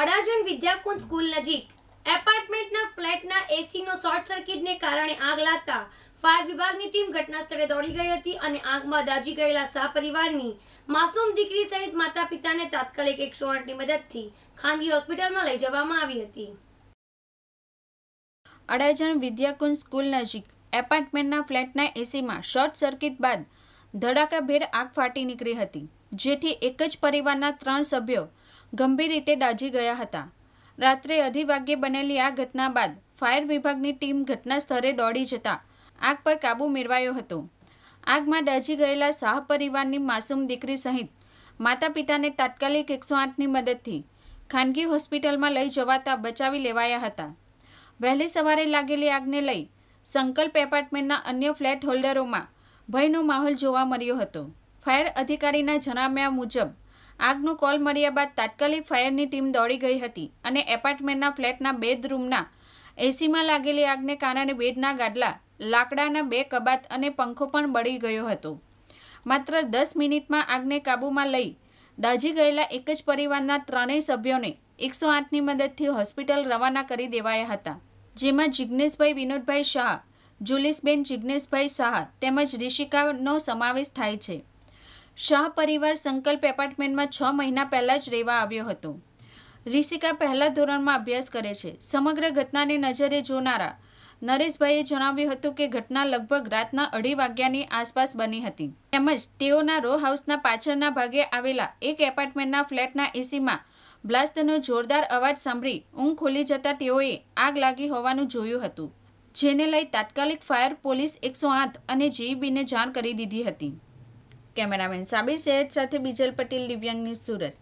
Adajan Vidyakunj school નજીક એપાર્ટમેન્ટના ફ્લેટના એસીનો short સર્કિટને કારણે આગ લાગતા ફાયર વિભાગની ટીમ ઘટના સ્થળે દોડી ગઈ હતી અને આગમાં દાજી ગયેલા શાહ માસૂમ દીકરી સહિત માતા પિતાને તાત્કાલિક એકસો આઠની મદદથી ખાનગી હોસ્પિટલમાં લઈ જવામાં આવી હતી અડાજણ વિદ્યાકુંજ સ્કૂલ નજીક એપાર્ટમેન્ટના ફ્લેટના એસીમાં શોર્ટ સર્કિટ બાદ ધડાકાભેર આગ ફાટી નીકળી હતી જેથી એક જ પરિવારના ત્રણ સભ્યો ગંભીર રીતે દાઝી ગયા હતા રાત્રે અઢી વાગ્યે બનેલી આ ઘટના બાદ ફાયર વિભાગની ટીમ ઘટના સ્થળે દોડી જતા આગ પર કાબૂ મેળવાયો હતો આગમાં દાઝી ગયેલા શાહ પરિવારની માસૂમ દીકરી સહિત માતા પિતાને તાત્કાલિક એકસો આઠની મદદથી ખાનગી હોસ્પિટલમાં લઈ જવાતા બચાવી લેવાયા હતા વહેલી સવારે લાગેલી આગને લઈ સંકલ્પ એપાર્ટમેન્ટના અન્ય ફ્લેટ હોલ્ડરોમાં ભયનો માહોલ જોવા મળ્યો હતો ફાયર અધિકારીના જણાવ્યા મુજબ આગનો કોલ મળ્યા બાદ તાત્કાલિક ફાયરની ટીમ દોડી ગઈ હતી અને એપાર્ટમેન્ટના ફ્લેટના બેડરૂમના એસીમાં લાગેલી આગને કારણે બેડના ગાદલા લાકડાના બે કબાત અને પંખો પણ બળી ગયો હતો માત્ર દસ મિનિટમાં આગને કાબૂમાં લઈ દાઝી ગયેલા એક જ પરિવારના ત્રણેય સભ્યોને એકસો આઠની મદદથી હોસ્પિટલ રવાના કરી દેવાયા હતા જેમાં જિજ્ઞેશભાઈ વિનોદભાઈ શાહ જુલિસબેન જિજ્ઞેશભાઈ શાહ તેમજ રિશિકાનો સમાવેશ થાય છે શાહ પરિવાર સંકલ્પ એપાર્ટમેન્ટમાં છ મહિના પહેલાં જ રહેવા આવ્યો હતો રિશિકા પહેલા ધોરણમાં અભ્યાસ કરે છે સમગ્ર ઘટનાને નજરે જોનારા નરેશભાઈએ જણાવ્યું હતું કે ઘટના લગભગ રાતના અઢી વાગ્યાની આસપાસ બની હતી તેમજ તેઓના રો હાઉસના પાછળના ભાગે આવેલા એક એપાર્ટમેન્ટના ફ્લેટના એસીમાં બ્લાસ્ટનો જોરદાર અવાજ સાંભળી ઊંઘ ખુલી જતા તેઓએ આગ લાગી હોવાનું જોયું હતું જેને લઈ તાત્કાલિક ફાયર પોલીસ એકસો આઠ અને જીઈબીને જાણ કરી દીધી હતી કેમેરામેન સાબિર શેઠ સાથે બીજલ પટેલ દિવ્યાંગ સુરત